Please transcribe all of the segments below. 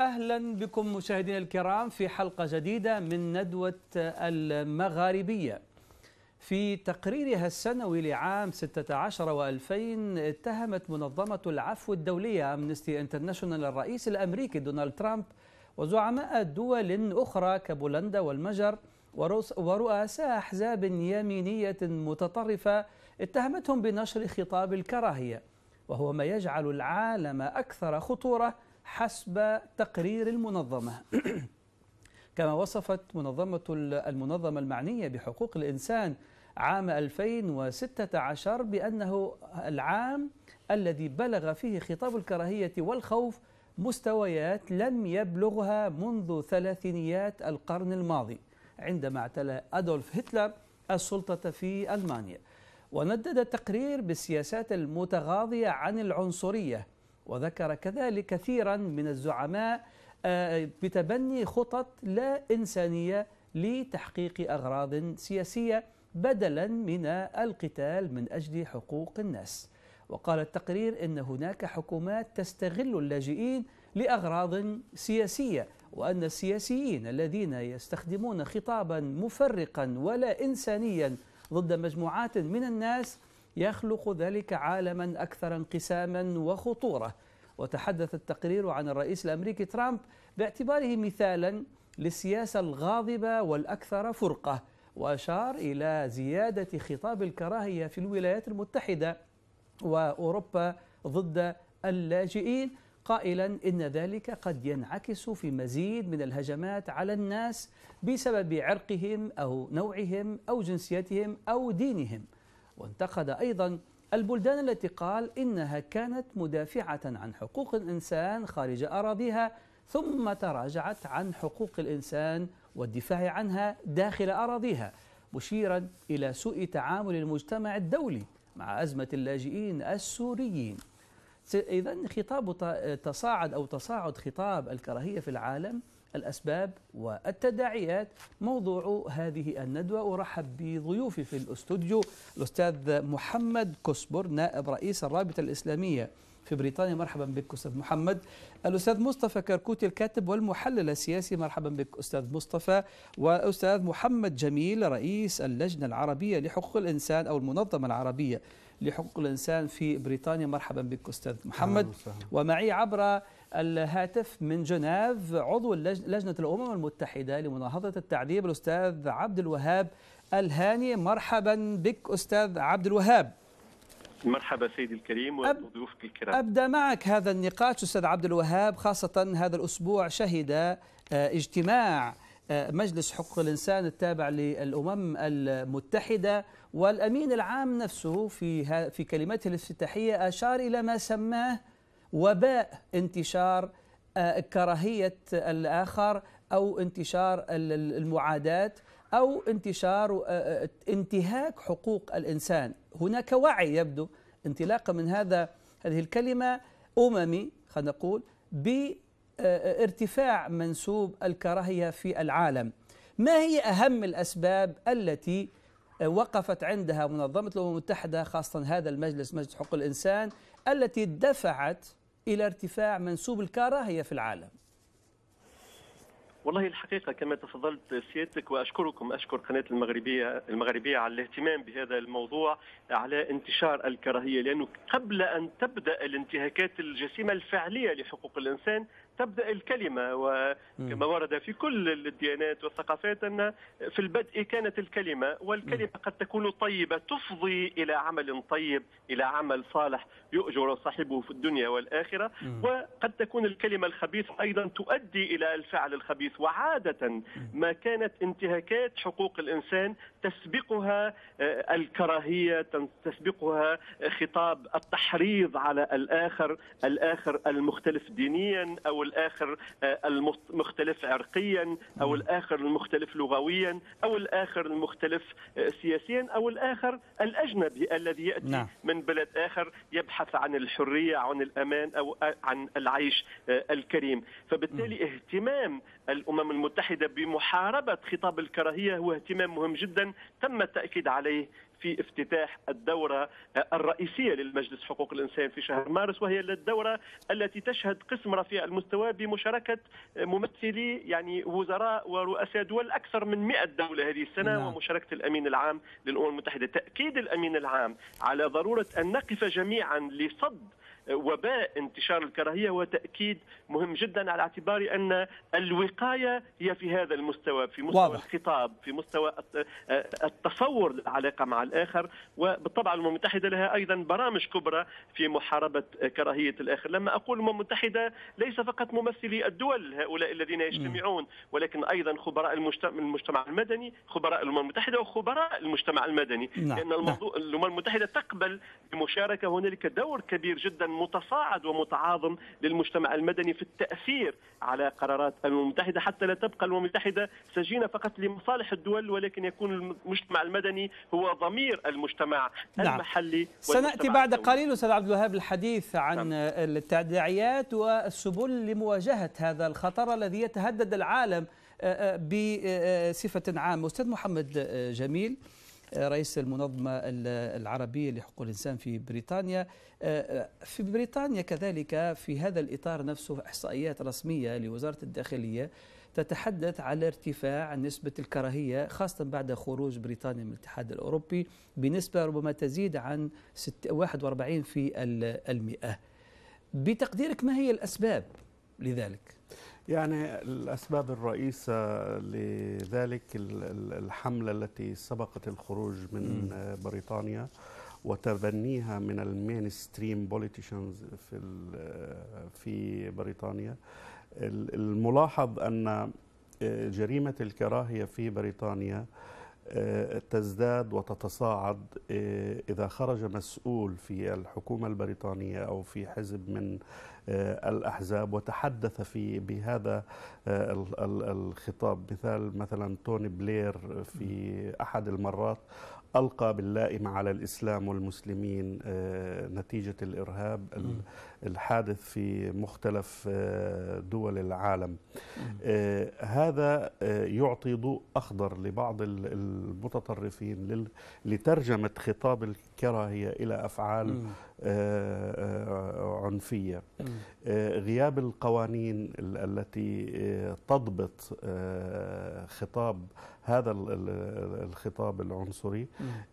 اهلا بكم مشاهدينا الكرام في حلقه جديده من ندوه المغاربيه. في تقريرها السنوي لعام 16 و2000 اتهمت منظمه العفو الدوليه امنستي انترناشونال الرئيس الامريكي دونالد ترامب وزعماء دول اخرى كبولندا والمجر ورؤساء احزاب يمينيه متطرفه اتهمتهم بنشر خطاب الكراهيه وهو ما يجعل العالم اكثر خطوره حسب تقرير المنظمة كما وصفت منظمة المنظمة المعنية بحقوق الإنسان عام 2016 بأنه العام الذي بلغ فيه خطاب الكراهية والخوف مستويات لم يبلغها منذ ثلاثينيات القرن الماضي عندما اعتلى أدولف هتلر السلطة في ألمانيا وندد التقرير بالسياسات المتغاضية عن العنصرية وذكر كذلك كثيرا من الزعماء آه، بتبني خطط لا إنسانية لتحقيق أغراض سياسية بدلا من القتال من أجل حقوق الناس وقال التقرير إن هناك حكومات تستغل اللاجئين لأغراض سياسية وأن السياسيين الذين يستخدمون خطابا مفرقا ولا إنسانيا ضد مجموعات من الناس يخلق ذلك عالما أكثر انقساما وخطورة وتحدث التقرير عن الرئيس الأمريكي ترامب باعتباره مثالا للسياسة الغاضبة والأكثر فرقة وأشار إلى زيادة خطاب الكراهية في الولايات المتحدة وأوروبا ضد اللاجئين قائلا ان ذلك قد ينعكس في مزيد من الهجمات على الناس بسبب عرقهم او نوعهم او جنسيتهم او دينهم وانتقد أيضا البلدان التي قال إنها كانت مدافعة عن حقوق الإنسان خارج أراضيها ثم تراجعت عن حقوق الإنسان والدفاع عنها داخل أراضيها مشيرا إلى سوء تعامل المجتمع الدولي مع أزمة اللاجئين السوريين إذا خطاب تصاعد أو تصاعد خطاب الكراهية في العالم الأسباب والتداعيات موضوع هذه الندوة أرحب بضيوفي في الأستوديو الأستاذ محمد كسبر نائب رئيس الرابطة الإسلامية في بريطانيا مرحبا بك أستاذ محمد الأستاذ مصطفى كركوتي الكاتب والمحلل السياسي مرحبا بك أستاذ مصطفى وأستاذ محمد جميل رئيس اللجنة العربية لحقوق الإنسان أو المنظمة العربية لحقوق الإنسان في بريطانيا مرحبا بك أستاذ محمد ومعي عبر الهاتف من جنيف عضو لجنة الأمم المتحدة لمناهضة التعذيب الأستاذ عبد الوهاب الهاني مرحبا بك أستاذ عبد الوهاب مرحبا سيدي الكريم وضيوفك الكرام أبدأ معك هذا النقاش أستاذ عبد الوهاب خاصة هذا الأسبوع شهد آه، اجتماع آه، مجلس حقوق الإنسان التابع للأمم المتحدة والأمين العام نفسه في, في كلمته الافتتاحية أشار إلى ما سماه وباء انتشار آه، كراهية الآخر أو انتشار المعاداة أو انتشار آه، آه، انتهاك حقوق الإنسان هناك وعي يبدو انطلاقا من هذا هذه الكلمة أممي خلينا نقول بارتفاع منسوب الكراهية في العالم ما هي أهم الأسباب التي وقفت عندها منظمة الأمم المتحدة خاصة هذا المجلس مجلس حقوق الإنسان التي دفعت إلى ارتفاع منسوب الكراهية في العالم والله الحقيقة كما تفضلت سيادتك وأشكركم أشكر قناة المغربية المغربية على الاهتمام بهذا الموضوع على انتشار الكراهية لأنه قبل أن تبدأ الانتهاكات الجسيمة الفعلية لحقوق الإنسان تبدا الكلمه وكما ورد في كل الديانات والثقافات ان في البدء كانت الكلمه والكلمه قد تكون طيبه تفضي الى عمل طيب الى عمل صالح يؤجر صاحبه في الدنيا والاخره وقد تكون الكلمه الخبيثه ايضا تؤدي الى الفعل الخبيث وعاده ما كانت انتهاكات حقوق الانسان تسبقها آه، الكراهيه تسبقها آه، خطاب التحريض على الاخر الاخر المختلف دينيا او الاخر المختلف آه، عرقيا او الاخر المختلف لغويا او الاخر المختلف آه، سياسيا او الاخر الاجنبي الذي ياتي نعم. من بلد اخر يبحث عن الحريه عن الامان او آه، عن العيش الكريم فبالتالي اهتمام الامم المتحده بمحاربه خطاب الكراهيه هو اهتمام مهم جدا تم التاكيد عليه في افتتاح الدورة الرئيسية للمجلس حقوق الإنسان في شهر مارس وهي الدورة التي تشهد قسم رفيع المستوى بمشاركة ممثلي يعني وزراء ورؤساء دول أكثر من 100 دولة هذه السنة نعم. ومشاركة الأمين العام للأمم المتحدة تأكيد الأمين العام على ضرورة أن نقف جميعا لصد وباء انتشار الكراهية هو تأكيد مهم جدا على اعتبار أن الوقاية هي في هذا المستوى في مستوى واضح. الخطاب في مستوى آه، التصور العلاقة مع الآخر وبالطبع الأمم المتحدة لها أيضا برامج كبرى في محاربة كراهية الآخر لما أقول الأمم المتحدة ليس فقط ممثلي الدول هؤلاء الذين يجتمعون ولكن أيضا خبراء المجتمع المدني خبراء الأمم المتحدة وخبراء المجتمع المدني نعم. لأن الموضوع نعم. الأمم المتحدة تقبل بمشاركة هنالك دور كبير جدا متصاعد ومتعاظم للمجتمع المدني في التاثير على قرارات الامم المتحده حتى لا تبقى الامم المتحده سجينه فقط لمصالح الدول ولكن يكون المجتمع المدني هو ضمير المجتمع نعم. المحلي نعم. سناتي بعد قليل استاذ عبد الوهاب الحديث عن نعم. التداعيات والسبل لمواجهه هذا الخطر الذي يتهدد العالم آه، آه، بصفه عامه استاذ محمد آه، جميل رئيس المنظمة العربية لحقوق الإنسان في بريطانيا آه، آه، في بريطانيا كذلك في هذا الإطار نفسه إحصائيات رسمية لوزارة الداخلية تتحدث على ارتفاع نسبة الكراهية خاصة بعد خروج بريطانيا من الاتحاد الأوروبي بنسبة ربما تزيد عن 41 في المئة بتقديرك ما هي الأسباب لذلك؟ يعني الأسباب الرئيسة لذلك الحملة التي سبقت الخروج من بريطانيا وتبنيها من المينستريم بوليتيشنز في في بريطانيا الملاحظ أن جريمة الكراهية في بريطانيا آه، تزداد وتتصاعد آه، إذا خرج مسؤول في الحكومة البريطانية أو في حزب من آه، الأحزاب وتحدث في بهذا آه، الخطاب مثال مثلا توني بلير في أحد المرات ألقى باللائم على الإسلام والمسلمين آه، نتيجة الإرهاب الحادث في مختلف آه، دول العالم آه، هذا يعطي ضوء أخضر لبعض المتطرفين لترجمة خطاب الكراهية إلى أفعال عنفية غياب القوانين التي تضبط خطاب هذا الخطاب العنصري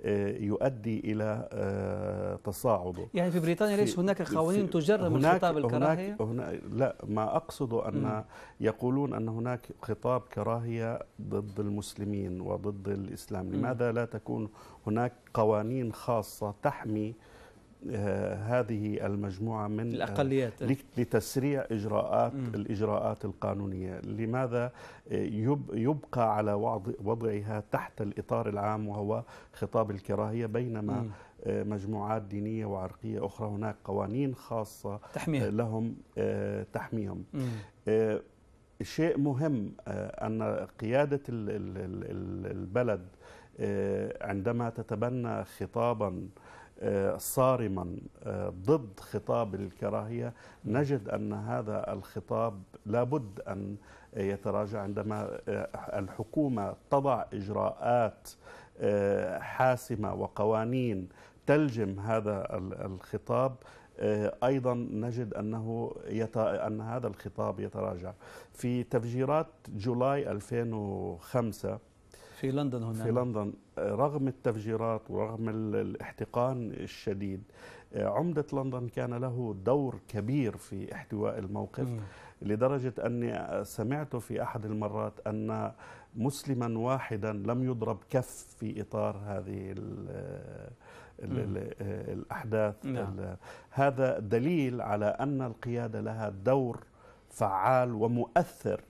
آه، يؤدي الى آه، تصاعده يعني في بريطانيا ليس هناك قوانين تجرم هناك الخطاب الكراهيه هناك لا ما اقصد ان يقولون ان هناك خطاب كراهيه ضد المسلمين وضد الاسلام لماذا لا تكون هناك قوانين خاصه تحمي آه، هذه المجموعة من آه، الأقليات لتسريع إجراءات م. الإجراءات القانونية لماذا آه، يبقى على وضعها تحت الإطار العام وهو خطاب الكراهية بينما م. مجموعات دينية وعرقية أخرى هناك قوانين خاصة تحميهم. لهم تحميهم م. شيء مهم أن قيادة البلد عندما تتبنى خطاباً آه، صارما آه، ضد خطاب الكراهية نجد أن هذا الخطاب لابد أن يتراجع عندما آه، الحكومة تضع إجراءات حاسمة وقوانين تلجم هذا الخطاب ايضا نجد انه يت... ان هذا الخطاب يتراجع في تفجيرات جولاي 2005 في لندن هنا في لندن آه، رغم التفجيرات ورغم الاحتقان الشديد آه، عمدة لندن كان له دور كبير في احتواء الموقف م. لدرجة أني سمعت في أحد المرات أن مسلما واحدا لم يضرب كف في إطار هذه آه، الأحداث نعم. هذا دليل على أن القيادة لها دور فعال ومؤثر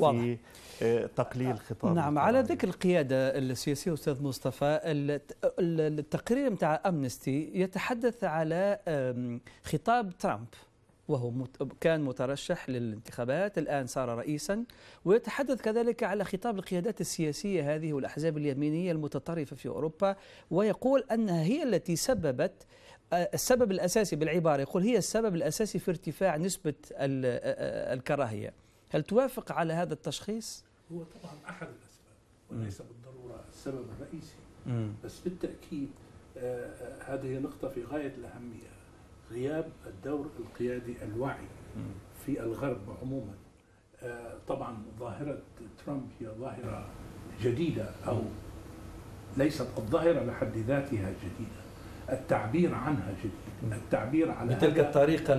واضح. في آه، تقليل خطاب نعم على ذكر القيادة السياسية أستاذ مصطفى التقرير نتاع أمنستي يتحدث على خطاب ترامب وهو كان مترشح للانتخابات الآن صار رئيسا ويتحدث كذلك على خطاب القيادات السياسية هذه والأحزاب اليمينية المتطرفة في أوروبا ويقول أنها هي التي سببت آه، السبب الأساسي بالعبارة يقول هي السبب الأساسي في ارتفاع نسبة آه، الكراهية هل توافق على هذا التشخيص؟ هو طبعا أحد الأسباب وليس بالضرورة السبب الرئيسي بس بالتأكيد آه، آه، هذه نقطة في غاية الأهمية غياب الدور القيادي الواعي في الغرب عموما آه، طبعا ظاهرة ترامب هي ظاهرة جديدة أو ليست الظاهرة لحد ذاتها جديدة التعبير عنها جديد التعبير على بتلك الطريقة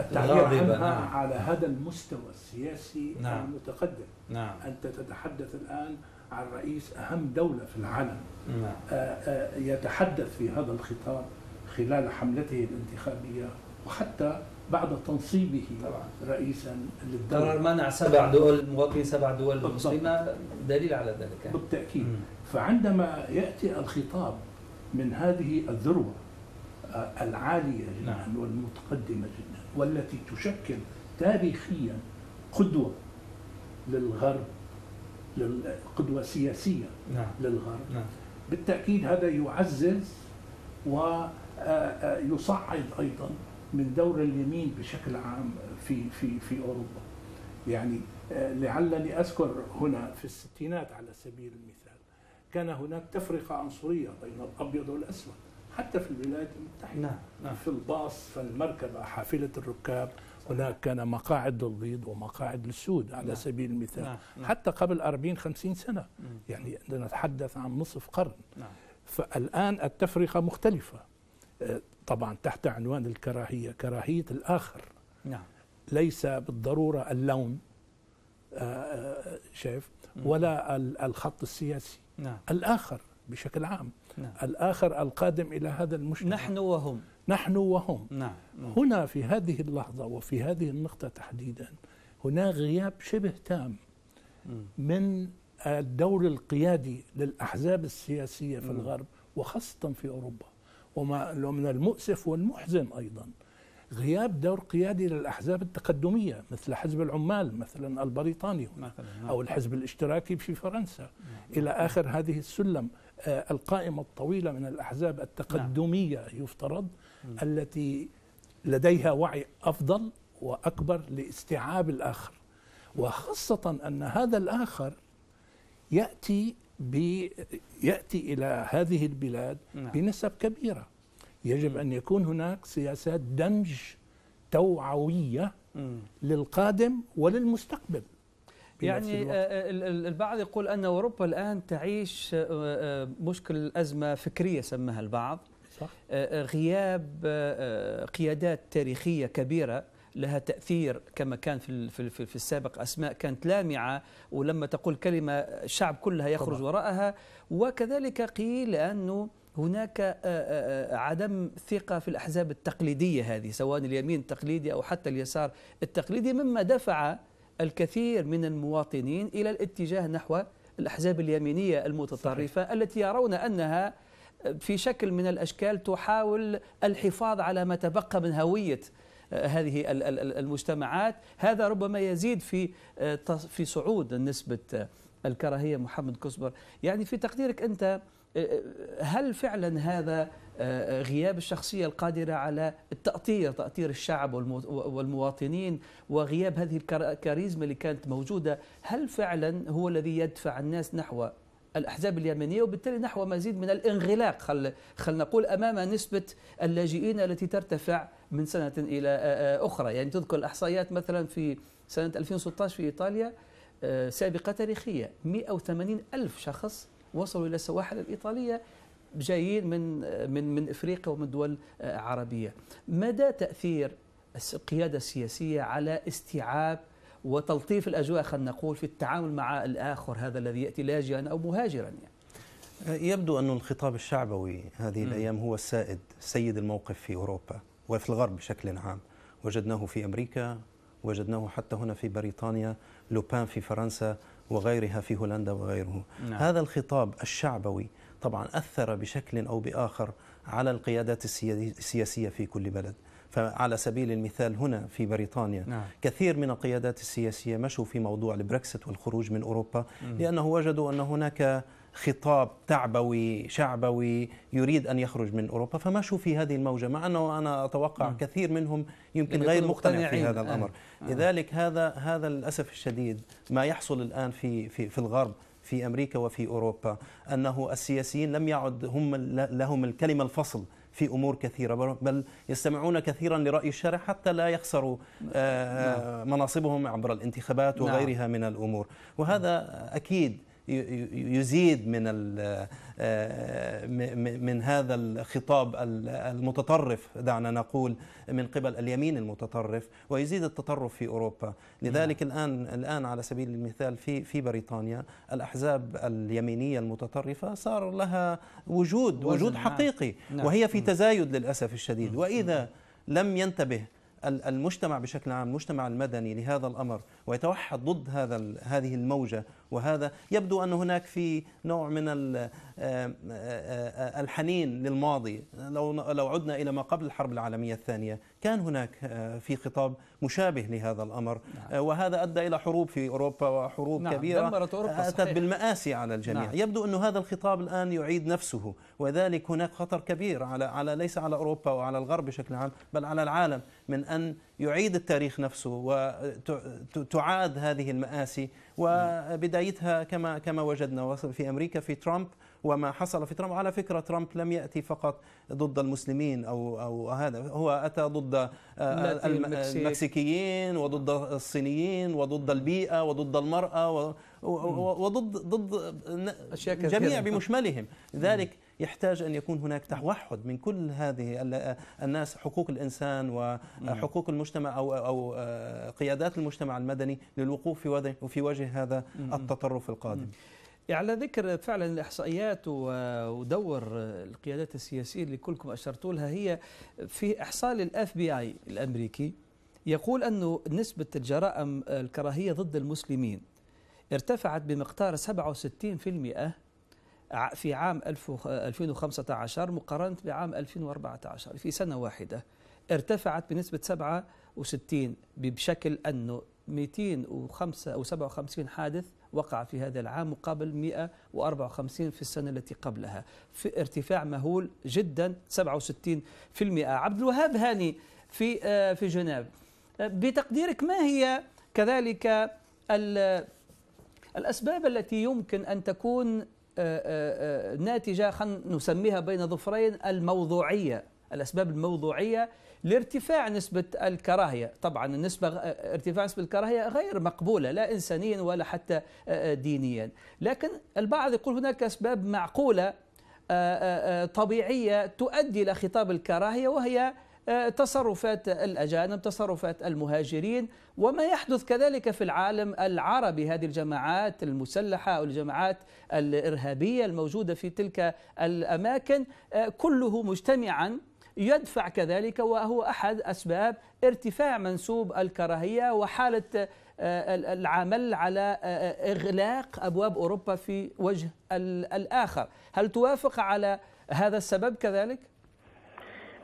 التعبير عنها نعم. على هذا المستوى السياسي نعم. المتقدم نعم. أنت تتحدث الآن عن رئيس أهم دولة في العالم نعم. آآ آه، آآ آه، يتحدث في هذا الخطاب خلال حملته الانتخابية وحتى بعد تنصيبه طبعا. رئيسا للدولة قرار منع سبع دول مواطنين سبع دول مسلمة دليل على ذلك بالتأكيد مم. فعندما يأتي الخطاب من هذه الذروة آه، العالية جدا نعم. والمتقدمة جدا والتي تشكل تاريخيا قدوة للغرب قدوة سياسية نعم. للغرب نعم. بالتأكيد هذا يعزز ويصعد أيضا من دور اليمين بشكل عام في في في أوروبا يعني لعلني أذكر هنا في الستينات على سبيل المثال كان هناك تفرقة عنصرية بين الأبيض والأسود حتى في الولايات المتحدة نعم. نعم. في الباص فالمركبة حافلة الركاب هناك كان مقاعد للبيض ومقاعد للسود على نعم. سبيل المثال نعم. نعم. حتى قبل 40 50 سنة يعني نتحدث عن نصف قرن نعم. فالآن التفرقة مختلفة آه، طبعا تحت عنوان الكراهية كراهية الآخر نعم. ليس بالضرورة اللون آه، آه، شايف ولا الخط السياسي نعم. الآخر بشكل عام نعم. الآخر القادم إلى هذا المجتمع نحن وهم نحن وهم نعم. نعم. هنا في هذه اللحظة وفي هذه النقطة تحديدا هناك غياب شبه تام من الدور القيادي للأحزاب السياسية في الغرب وخاصة في أوروبا وما ومن المؤسف والمحزن أيضا غياب دور قيادي للأحزاب التقدمية مثل حزب العمال مثلا البريطاني هنا نعم. أو الحزب الاشتراكي في فرنسا نعم. إلى آخر هذه السلم آه، القائمة الطويلة من الأحزاب التقدمية نعم. يفترض م. التي لديها وعي أفضل وأكبر لاستيعاب الآخر وخاصة أن هذا الآخر يأتي يأتي إلى هذه البلاد نعم. بنسب كبيرة يجب أن يكون هناك سياسات دمج توعوية م. للقادم وللمستقبل يعني آه، آه، البعض يقول أن أوروبا الآن تعيش آه، مشكل أزمة فكرية سماها البعض صح. غياب قيادات تاريخية كبيرة لها تأثير كما كان في في السابق أسماء كانت لامعة ولما تقول كلمة الشعب كلها يخرج طبعا. وراءها وكذلك قيل أنه هناك عدم ثقة في الأحزاب التقليدية هذه سواء اليمين التقليدي أو حتى اليسار التقليدي مما دفع الكثير من المواطنين إلى الاتجاه نحو الأحزاب اليمينية المتطرفة صحيح. التي يرون أنها في شكل من الأشكال تحاول الحفاظ على ما تبقى من هوية آه، هذه المجتمعات هذا ربما يزيد في آه، في صعود نسبة آه، الكراهية محمد كسبر يعني في تقديرك أنت هل فعلا هذا غياب الشخصية القادرة على التأطير تأطير الشعب والمواطنين وغياب هذه الكاريزما اللي كانت موجودة هل فعلا هو الذي يدفع الناس نحو الأحزاب اليمنية وبالتالي نحو مزيد من الانغلاق خل, خلنا نقول أمام نسبة اللاجئين التي ترتفع من سنة إلى أخرى يعني تذكر الإحصائيات مثلا في سنة 2016 في إيطاليا سابقة تاريخية 180 ألف شخص وصلوا إلى السواحل الإيطالية جايين من من من افريقيا ومن دول عربيه مدى تاثير القياده السياسيه على استيعاب وتلطيف الاجواء خلينا نقول في التعامل مع الاخر هذا الذي ياتي لاجئا او مهاجرا يعني يبدو أن الخطاب الشعبوي هذه الأيام هو السائد سيد الموقف في أوروبا وفي الغرب بشكل عام وجدناه في أمريكا وجدناه حتى هنا في بريطانيا لوبان في فرنسا وغيرها في هولندا وغيره نعم. هذا الخطاب الشعبوي طبعا أثر بشكل أو بآخر على القيادات السياسية في كل بلد فعلى سبيل المثال هنا في بريطانيا نعم. كثير من القيادات السياسية مشوا في موضوع البريكسيت والخروج من أوروبا مم. لأنه وجدوا أن هناك خطاب تعبوي شعبوي يريد أن يخرج من أوروبا فمشوا في هذه الموجة مع أنه أنا أتوقع مم. كثير منهم يمكن يعني غير مقتنع في هذا الأمر آه. آه. لذلك هذا هذا للأسف الشديد ما يحصل الآن في في, في الغرب في أمريكا وفي أوروبا أنه السياسيين لم يعد هم لهم الكلمة الفصل في امور كثيره بل يستمعون كثيرا لراي الشارع حتى لا يخسروا آه، نعم. آه، مناصبهم عبر الانتخابات نعم. وغيرها من الامور وهذا اكيد يزيد من آه، من هذا الخطاب المتطرف دعنا نقول من قبل اليمين المتطرف ويزيد التطرف في اوروبا لذلك نعم. الان الان على سبيل المثال في في بريطانيا الاحزاب اليمينيه المتطرفه صار لها وجود وجود نعم. حقيقي نعم. وهي في تزايد للاسف الشديد واذا لم ينتبه المجتمع بشكل عام المجتمع المدني لهذا الأمر ويتوحد ضد هذا هذه الموجة وهذا يبدو أن هناك في نوع من الحنين للماضي لو لو عدنا إلى ما قبل الحرب العالمية الثانية كان هناك في خطاب مشابه لهذا الأمر نعم. وهذا أدى إلى حروب في أوروبا وحروب نعم. كبيرة أوروبا أتت بالمآسي على الجميع نعم. يبدو أن هذا الخطاب الآن يعيد نفسه وذلك هناك خطر كبير على على ليس على اوروبا وعلى الغرب بشكل عام بل على العالم من ان يعيد التاريخ نفسه وتعاد هذه المآسي وبدايتها كما كما وجدنا في امريكا في ترامب وما حصل في ترامب على فكره ترامب لم ياتي فقط ضد المسلمين او او هذا هو اتى ضد آه، المكسيكيين وضد الصينيين وضد البيئه وضد المراه وضد ضد جميع بمشملهم ذلك يحتاج أن يكون هناك توحد من كل هذه الناس حقوق الإنسان وحقوق نعم. المجتمع أو أو آه، قيادات المجتمع المدني للوقوف في وجه وفي وجه هذا نعم. التطرف القادم. نعم. على ذكر فعلا الاحصائيات ودور القيادات السياسيه اللي كلكم اشرتوا لها هي في احصاء الاف بي اي الامريكي يقول انه نسبه الجرائم الكراهيه ضد المسلمين ارتفعت بمقدار 67% في عام 2015 مقارنة بعام 2014 في سنة واحدة ارتفعت بنسبة 67 بشكل أنه 257 حادث وقع في هذا العام مقابل 154 في السنة التي قبلها في ارتفاع مهول جدا 67% عبد الوهاب هاني في آه، في جنيف آه، بتقديرك ما هي كذلك الأسباب التي يمكن أن تكون آه، آه، آه، ناتجة خلينا نسميها بين ظفرين الموضوعية الأسباب الموضوعية لارتفاع نسبة الكراهية طبعا النسبة ارتفاع نسبة الكراهية غير مقبولة لا إنسانيا ولا حتى دينيا لكن البعض يقول هناك أسباب معقولة طبيعية تؤدي إلى خطاب الكراهية وهي آه، تصرفات الأجانب تصرفات المهاجرين وما يحدث كذلك في العالم العربي هذه الجماعات المسلحة أو الجماعات الإرهابية الموجودة في تلك الأماكن آه، كله مجتمعا يدفع كذلك وهو أحد أسباب ارتفاع منسوب الكراهية وحالة آه، العمل على إغلاق أبواب أوروبا في وجه الآخر هل توافق على هذا السبب كذلك؟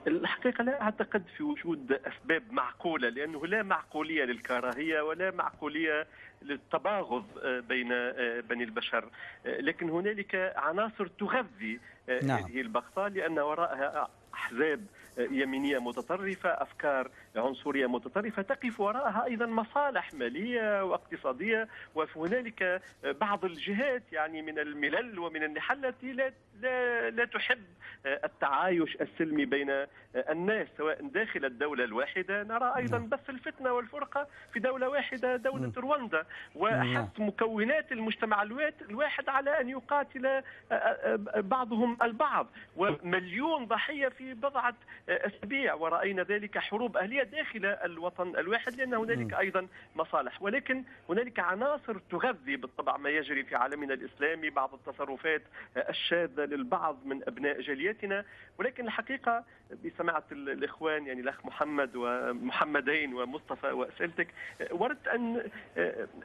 الحقيقة لا أعتقد في وجود أسباب معقولة لأنه لا معقولية للكراهية ولا معقولية للتباغض آه، بين آه، بني البشر آه، لكن هنالك عناصر تغذي نعم. هذه البغضاء لأن وراءها أحزاب يمينيه متطرفه، افكار عنصريه متطرفه تقف وراءها ايضا مصالح ماليه واقتصاديه وهنالك بعض الجهات يعني من الملل ومن النحل التي لا لا, لا تحب التعايش السلمي بين الناس سواء داخل الدوله الواحده نرى ايضا نعم. بث الفتنه والفرقه في دوله واحده دوله نعم. رواندا نعم. وحث مكونات المجتمع الواحد على ان يقاتل آه، آه، آه، بعضهم البعض ومليون ضحيه في بضعه أسابيع ورأينا ذلك حروب أهلية داخل الوطن الواحد لأن هنالك أيضا مصالح ولكن هنالك عناصر تغذي بالطبع ما يجري في عالمنا الإسلامي بعض التصرفات الشاذة للبعض من أبناء جاليتنا ولكن الحقيقة بسماعة الإخوان يعني الأخ محمد ومحمدين ومصطفى وأسئلتك وردت أن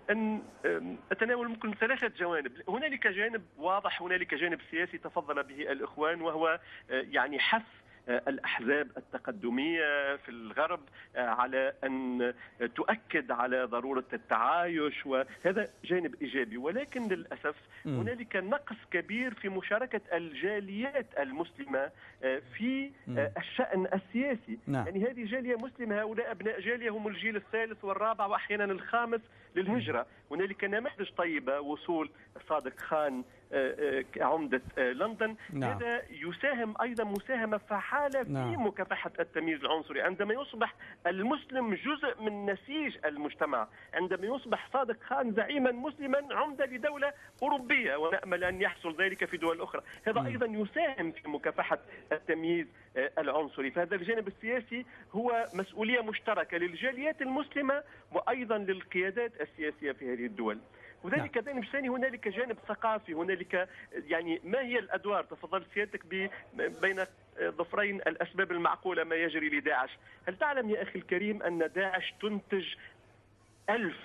أن أتناول ممكن ثلاثة جوانب هنالك جانب واضح هنالك جانب سياسي تفضل به الإخوان وهو يعني حث آه، الأحزاب التقدمية في الغرب آه، على أن تؤكد على ضرورة التعايش وهذا جانب إيجابي ولكن للأسف هنالك نقص كبير في مشاركة الجاليات المسلمة آه، في الشأن السياسي نعم. يعني هذه جالية مسلمة هؤلاء أبناء جالية هم الجيل الثالث والرابع وأحيانا الخامس للهجرة هنالك نماذج طيبة وصول صادق خان عمدة آه، لندن نعم. هذا يساهم أيضا مساهمة فعالة في نعم. مكافحة التمييز العنصري عندما يصبح المسلم جزء من نسيج المجتمع عندما يصبح صادق خان زعيما مسلما عمدة لدولة أوروبية ونأمل أن يحصل ذلك في دول أخرى هذا أيضا يساهم في مكافحة التمييز آه، العنصري فهذا الجانب السياسي هو مسؤولية مشتركة للجاليات المسلمة وأيضا للقيادات السياسية في هذه الدول هنالك جانب ثاني هنالك جانب ثقافي هنالك يعني ما هي الادوار تفضل سيادتك بين ظفرين الاسباب المعقوله ما يجري لداعش هل تعلم يا اخي الكريم ان داعش تنتج ألف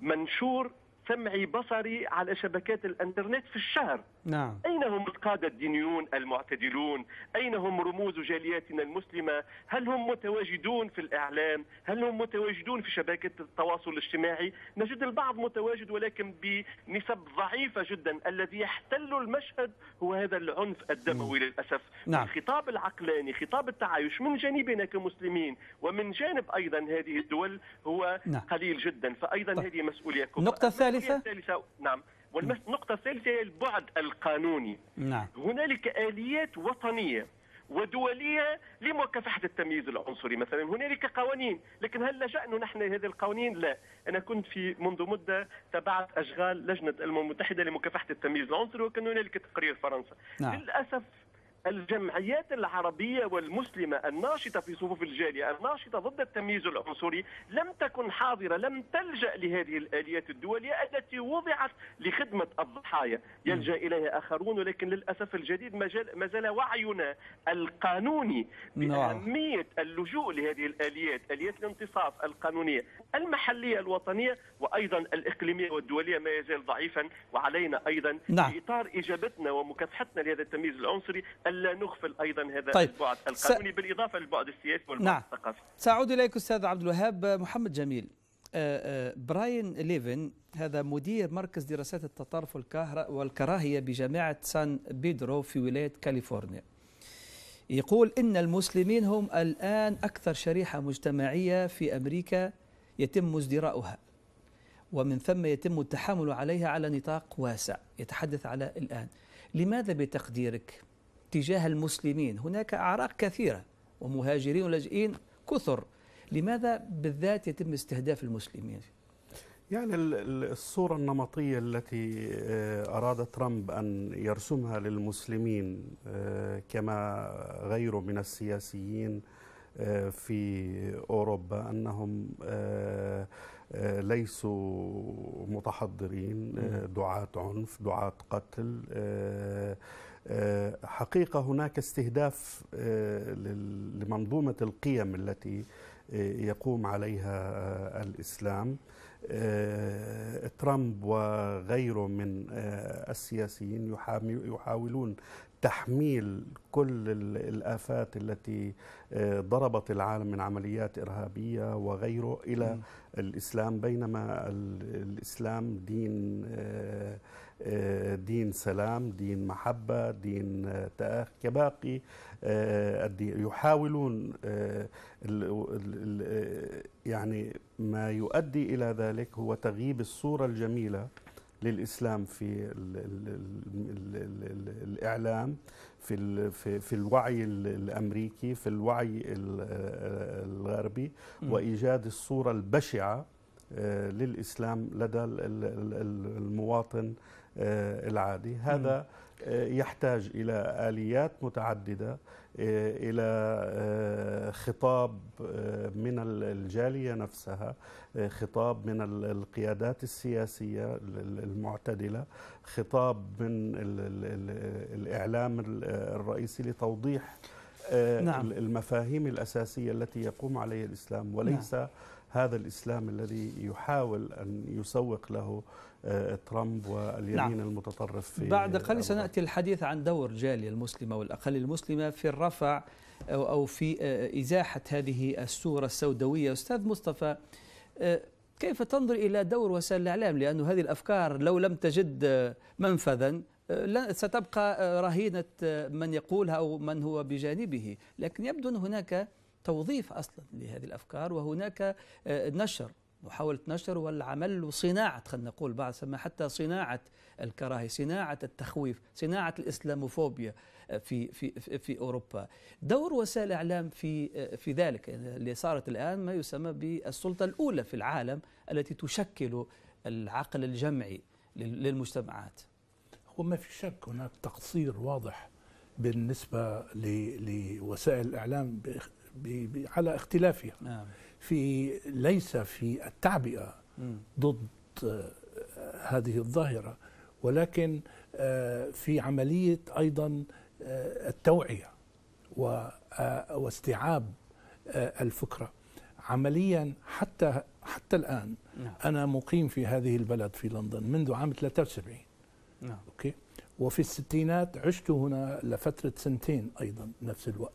منشور سمعي بصري على شبكات الانترنت في الشهر نعم. أين هم القادة الدينيون المعتدلون أين هم رموز جالياتنا المسلمة هل هم متواجدون في الإعلام هل هم متواجدون في شبكة التواصل الاجتماعي نجد البعض متواجد ولكن بنسب ضعيفة جدا الذي يحتل المشهد هو هذا العنف الدموي للأسف نعم. الخطاب العقلاني خطاب التعايش من جانبنا كمسلمين ومن جانب أيضا هذه الدول هو نعم. قليل جدا فأيضا طيب. هذه مسؤولية كبرى نقطة الثالثة الثالثة نعم والنقطة الثالثة هي البعد القانوني نعم هنالك آليات وطنية ودولية لمكافحة التمييز العنصري مثلا هنالك قوانين لكن هل لجأنا نحن هذه القوانين لا أنا كنت في منذ مدة تابعت أشغال لجنة الأمم المتحدة لمكافحة التمييز العنصري وكان هنالك تقرير فرنسا نعم. للأسف الجمعيات العربية والمسلمة الناشطة في صفوف الجالية الناشطة ضد التمييز العنصري لم تكن حاضرة لم تلجأ لهذه الآليات الدولية التي وضعت لخدمة الضحايا يلجأ إليها آخرون ولكن للأسف الجديد ما زال وعينا القانوني نعم. بأهمية اللجوء لهذه الآليات آليات الانتصاف القانونية المحلية الوطنية وأيضا الإقليمية والدولية ما يزال ضعيفا وعلينا أيضا نعم. في إطار إجابتنا ومكافحتنا لهذا التمييز العنصري الا نغفل ايضا هذا طيب. البعد القانوني س... بالاضافه للبعد السياسي والبعد نعم. الثقافي ساعود اليك استاذ عبد الوهاب محمد جميل آه، آه، براين ليفن هذا مدير مركز دراسات التطرف والكراهيه بجامعه سان بيدرو في ولايه كاليفورنيا يقول ان المسلمين هم الان اكثر شريحه مجتمعيه في امريكا يتم ازدراؤها ومن ثم يتم التحامل عليها على نطاق واسع يتحدث على الان لماذا بتقديرك تجاه المسلمين هناك أعراق كثيرة ومهاجرين ولاجئين كثر لماذا بالذات يتم استهداف المسلمين يعني الصورة النمطية التي آه، أراد ترامب أن يرسمها للمسلمين آه، كما غيره من السياسيين آه، في أوروبا أنهم ليسوا متحضرين دعاة عنف دعاة قتل آه، حقيقة هناك استهداف آه، لمنظومة القيم التي آه، يقوم عليها الإسلام ترامب وغيره من السياسيين يحاولون تحميل كل الآفات التي ضربت العالم من عمليات إرهابية وغيره إلى الإسلام بينما الإسلام دين آه، دين سلام دين محبة دين آه، تآخ كباقي آه، الدين يحاولون يعني ما يؤدي إلى ذلك هو تغييب الصورة الجميلة للاسلام في الاعلام في في في الوعي الامريكي في الوعي الغربي وايجاد الصوره البشعه للاسلام لدى المواطن آه، العادي هذا آه، يحتاج إلى آليات متعددة آه، إلى خطاب من الجالية نفسها خطاب من القيادات السياسية المعتدلة خطاب من الإعلام الرئيسي لتوضيح نعم. المفاهيم الأساسية التي يقوم عليها الإسلام وليس نعم. هذا الإسلام الذي يحاول أن يسوق له آه، ترامب واليمين نعم. المتطرف في بعد قليل سنأتي الحديث عن دور الجالية المسلمة والأقل المسلمة في الرفع أو, أو في آه، إزاحة هذه الصورة السوداوية أستاذ مصطفى آه، كيف تنظر إلى دور وسائل الإعلام لأن هذه الأفكار لو لم تجد منفذا ستبقى رهينة من يقولها أو من هو بجانبه لكن يبدو أن هناك توظيف أصلا لهذه الأفكار وهناك آه، نشر محاولة نشر والعمل وصناعة خلينا نقول بعض سمى حتى صناعة الكراهية صناعة التخويف صناعة الإسلاموفوبيا آه، في في في أوروبا دور وسائل الإعلام في آه، في ذلك يعني اللي صارت الآن ما يسمى بالسلطة الأولى في العالم التي تشكل العقل الجمعي للمجتمعات هو ما في شك هناك تقصير واضح بالنسبة لوسائل الإعلام على اختلافها نعم. في ليس في التعبئه ضد آه، هذه الظاهره ولكن آه، في عمليه ايضا آه، التوعيه واستيعاب الفكره عمليا حتى حتى الان نعم. انا مقيم في هذه البلد في لندن منذ عام 73 نعم اوكي وفي الستينات عشت هنا لفتره سنتين ايضا نفس الوقت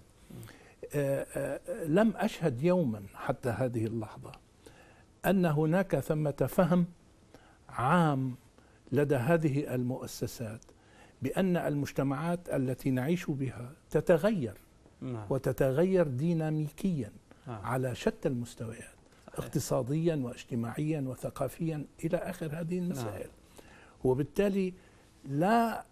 آه، آه، آه، لم أشهد يوما حتى هذه اللحظة أن هناك ثمة فهم عام لدى هذه المؤسسات بأن المجتمعات التي نعيش بها تتغير نعم. وتتغير ديناميكيا نعم. على شتى المستويات اقتصاديا واجتماعيا وثقافيا إلى آخر هذه نعم. المسائل وبالتالي لا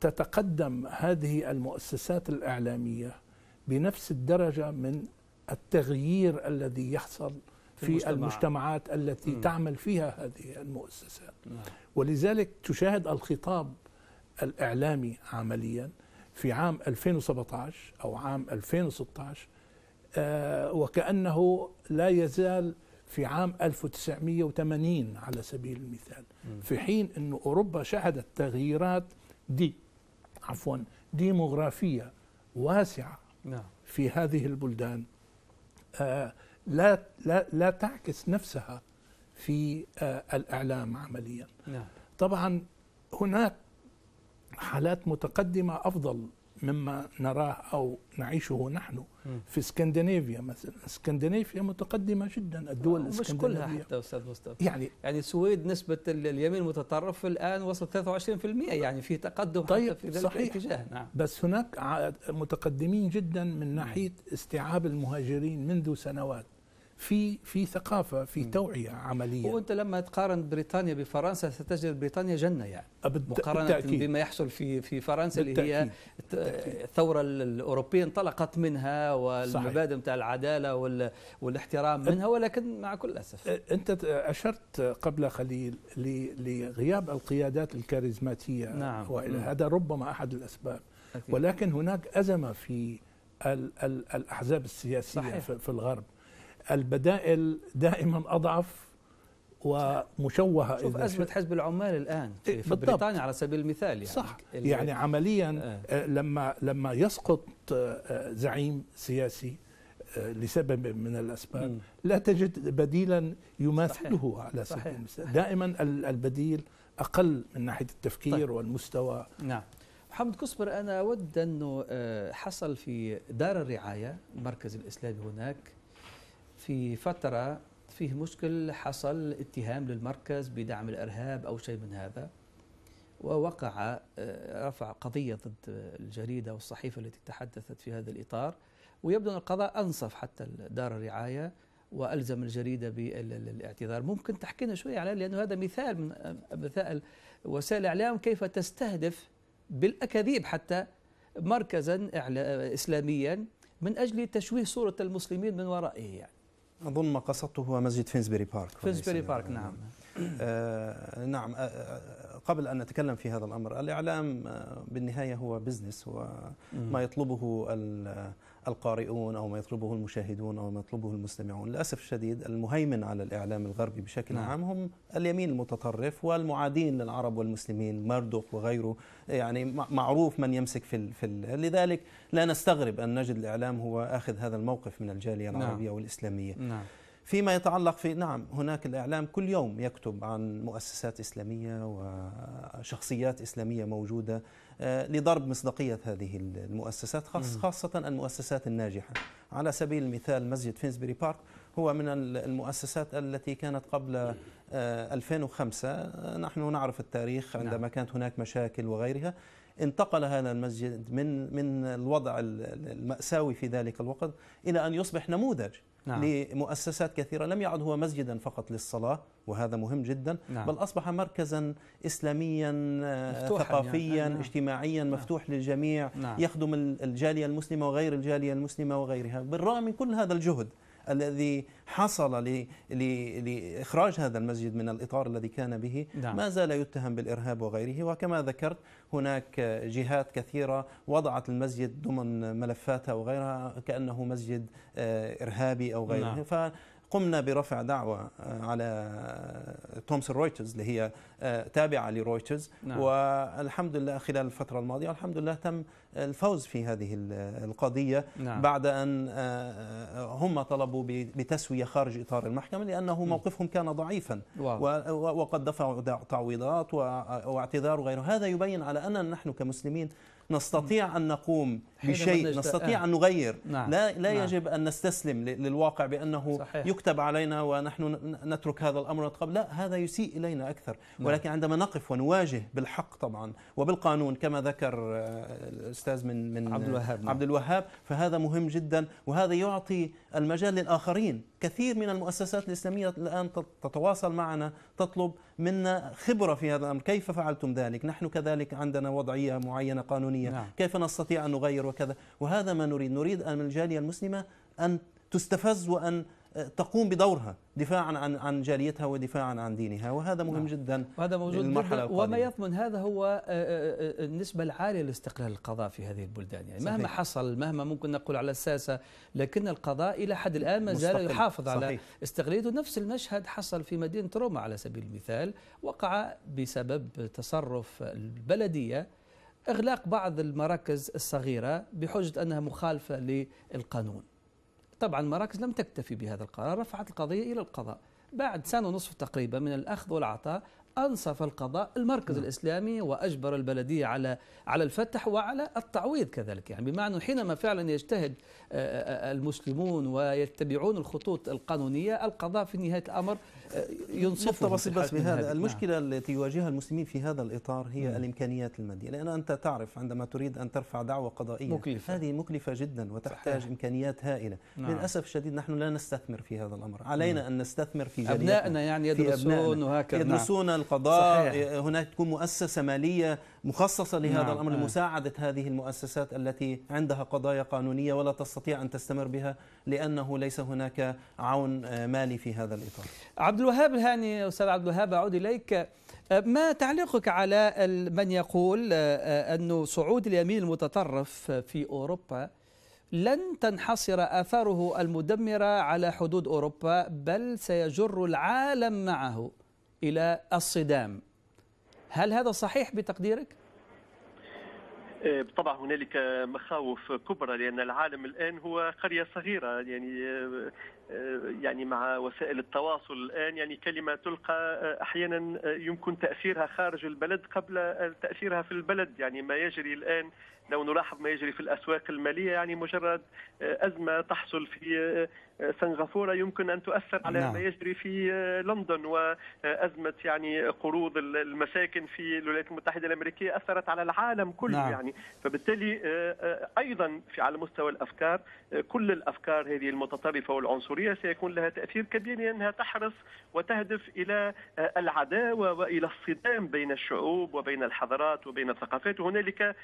تتقدم هذه المؤسسات الإعلامية بنفس الدرجة من التغيير الذي يحصل في المجتمع. المجتمعات التي م. تعمل فيها هذه المؤسسات م. نعم. ولذلك تشاهد الخطاب الإعلامي عمليا في عام 2017 أو عام 2016 آه وكأنه لا يزال في عام 1980 على سبيل المثال في حين أن أوروبا شهدت تغييرات دي عفوا ديموغرافية واسعة نعم. في هذه البلدان آه، لا لا لا تعكس نفسها في آه، الاعلام عمليا نعم. طبعا هناك حالات متقدمه افضل مما نراه أو نعيشه نحن في اسكندنافيا مثلا اسكندنافيا متقدمة جدا الدول الاسكندنافية مش كلها حتى أستاذ مصطفى يعني يعني السويد نسبة اليمين المتطرف الآن وصلت 23% يعني في تقدم طيب حتى في ذلك صحيح الاتجاه نعم بس هناك متقدمين جدا من ناحية استيعاب المهاجرين منذ سنوات في في ثقافه في توعيه عمليه وانت لما تقارن بريطانيا بفرنسا ستجد بريطانيا جنه يعني مقارنه بالتأكيد. بما يحصل في في فرنسا اللي هي الثوره الاوروبيه انطلقت منها والمبادئ نتاع العداله والاحترام منها ولكن مع كل اسف انت اشرت قبل قليل لغياب القيادات الكاريزماتيه نعم. والى هذا ربما احد الاسباب أكيد. ولكن هناك ازمه في ال ال الاحزاب السياسيه صحيح. في الغرب البدائل دائما أضعف ومشوهة شوف أزمة حزب العمال الآن في, في بريطانيا على سبيل المثال يعني صح يعني عمليا آه. آه. لما لما يسقط آه، آه، زعيم سياسي لسبب من الأسباب م. لا تجد بديلا يماثله صحيح. على سبيل المثال دائما البديل أقل من ناحية التفكير طيب. والمستوى نعم محمد كسبر أنا أود أنه حصل في دار الرعاية المركز الإسلامي هناك في فترة فيه مشكل حصل اتهام للمركز بدعم الإرهاب أو شيء من هذا ووقع آه، رفع قضية ضد الجريدة والصحيفة التي تحدثت في هذا الإطار ويبدو أن القضاء أنصف حتى دار الرعاية والزم الجريده بالاعتذار ممكن تحكي لنا شويه على لانه هذا مثال من آه، مثال وسائل الاعلام كيف تستهدف بالاكاذيب حتى مركزا اسلاميا من اجل تشويه صوره المسلمين من ورائه يعني أظن ما قصدته هو مسجد فينزبري بارك فينزبري يعني بارك نعم. آه،, نعم آه نعم آه قبل أن نتكلم في هذا الأمر الإعلام آه، بالنهاية هو بزنس وما يطلبه القارئون او ما يطلبه المشاهدون او ما يطلبه المستمعون للاسف الشديد المهيمن على الاعلام الغربي بشكل نعم. عام هم اليمين المتطرف والمعادين للعرب والمسلمين مردوخ وغيره يعني معروف من يمسك في في لذلك لا نستغرب ان نجد الاعلام هو اخذ هذا الموقف من الجاليه نعم. العربيه نعم. والاسلاميه نعم. فيما يتعلق في نعم هناك الإعلام كل يوم يكتب عن مؤسسات إسلامية وشخصيات إسلامية موجودة آه، لضرب مصداقية هذه المؤسسات خاصة المؤسسات الناجحة على سبيل المثال مسجد فينزبري بارك هو من المؤسسات التي كانت قبل 2005 آه، نحن نعرف التاريخ نعم. عندما كانت هناك مشاكل وغيرها انتقل هذا المسجد من من الوضع المأساوي في ذلك الوقت إلى أن يصبح نموذج نعم. لمؤسسات كثيرة لم يعد هو مسجدا فقط للصلاة وهذا مهم جدا نعم. بل أصبح مركزا إسلاميا آه، يعني. ثقافيا يعني. نعم. اجتماعيا نعم. مفتوح للجميع نعم. يخدم الجالية المسلمة وغير الجالية المسلمة وغيرها بالرغم من كل هذا الجهد الذي حصل لإخراج هذا المسجد من الإطار الذي كان به نعم. ما زال يتهم بالإرهاب وغيره وكما ذكرت هناك جهات كثيرة وضعت المسجد ضمن ملفاتها وغيرها كأنه مسجد آه، إرهابي أو غيره نعم. قمنا برفع دعوة آه، على تومسون آه، رويترز اللي هي آه، تابعة لرويترز نعم. والحمد لله خلال الفترة الماضية الحمد لله تم الفوز في هذه القضية نعم. بعد أن هم طلبوا بتسوية خارج إطار المحكمة لأنه موقفهم كان ضعيفا واو. وقد دفعوا تعويضات واعتذار وغيره هذا يبين على أننا نحن كمسلمين نستطيع أن نقوم بشيء نستطيع آه. أن نغير نعم. لا, لا نعم. يجب أن نستسلم للواقع بأنه صحيح. يكتب علينا ونحن نترك هذا الأمر نتقبل لا هذا يسيء إلينا أكثر نعم. ولكن عندما نقف ونواجه بالحق طبعا وبالقانون كما ذكر آه، الأستاذ من, من عبد الوهاب نعم. عبد الوهاب فهذا مهم جدا وهذا يعطي المجال للآخرين كثير من المؤسسات الإسلامية الآن تتواصل معنا تطلب منا خبرة في هذا الأمر كيف فعلتم ذلك نحن كذلك عندنا وضعية معينة قانونية نعم. كيف نستطيع أن نغير وكذا وهذا ما نريد نريد أن الجالية المسلمة أن تستفز وأن آه، تقوم بدورها دفاعا عن عن جاليتها ودفاعا عن دينها وهذا مهم نعم. جدا وهذا موجود للمرحلة القادمة. وما يضمن هذا هو آه، آه، النسبة العالية لاستقلال القضاء في هذه البلدان يعني صحيح. مهما حصل مهما ممكن نقول على الساسة لكن القضاء إلى حد الآن ما زال يحافظ على استقلاليته نفس المشهد حصل في مدينة روما على سبيل المثال وقع بسبب تصرف البلدية إغلاق بعض المراكز الصغيرة بحجة أنها مخالفة للقانون طبعا المراكز لم تكتفي بهذا القرار رفعت القضية إلى القضاء بعد سنة ونصف تقريبا من الأخذ والعطاء أنصف القضاء المركز نعم. الإسلامي وأجبر البلدية على على الفتح وعلى التعويض كذلك يعني بمعنى حينما فعلا يجتهد آه، آه، المسلمون ويتبعون الخطوط القانونية القضاء في نهاية الأمر آه، ينصفهم بس بس بهذا نعم. المشكلة التي يواجهها المسلمين في هذا الإطار هي مم. نعم. الإمكانيات المادية لأن أنت تعرف عندما تريد أن ترفع دعوة قضائية مكلفة. هذه مكلفة جدا وتحتاج صحيح. إمكانيات هائلة نعم. للأسف الشديد نحن لا نستثمر في هذا الأمر علينا مم. نعم. أن نستثمر في أبنائنا يعني يدرسون وهكذا يدرسون نعم. القضاء صحيح. هناك تكون مؤسسة مالية مخصصة لهذا نعم. الأمر نعم. لمساعدة هذه المؤسسات التي عندها قضايا قانونية ولا تستطيع أن تستمر بها لأنه ليس هناك عون آه، مالي في هذا الإطار عبد الوهاب الهاني أستاذ عبد الوهاب أعود إليك آه، ما تعليقك على من يقول آه، أن صعود اليمين المتطرف في أوروبا لن تنحصر آثاره المدمرة على حدود أوروبا بل سيجر العالم معه إلى الصدام هل هذا صحيح بتقديرك؟ إيه، طبعا هنالك مخاوف كبرى لان العالم الان هو قريه صغيره يعني إيه، يعني مع وسائل التواصل الان يعني كلمه تلقى إيه، احيانا يمكن تاثيرها خارج البلد قبل تاثيرها في البلد يعني ما يجري الان لو نلاحظ ما يجري في الاسواق الماليه يعني مجرد آه، ازمه تحصل في آه، آه، سنغافوره يمكن ان تؤثر على نعم. ما يجري في لندن وازمه يعني قروض المساكن في الولايات المتحده الامريكيه اثرت على العالم كله نعم. يعني فبالتالي ايضا في على مستوى الافكار كل الافكار هذه المتطرفه والعنصريه سيكون لها تاثير كبير لانها تحرص وتهدف الى العداوه والى الصدام بين الشعوب وبين الحضارات وبين الثقافات وهنالك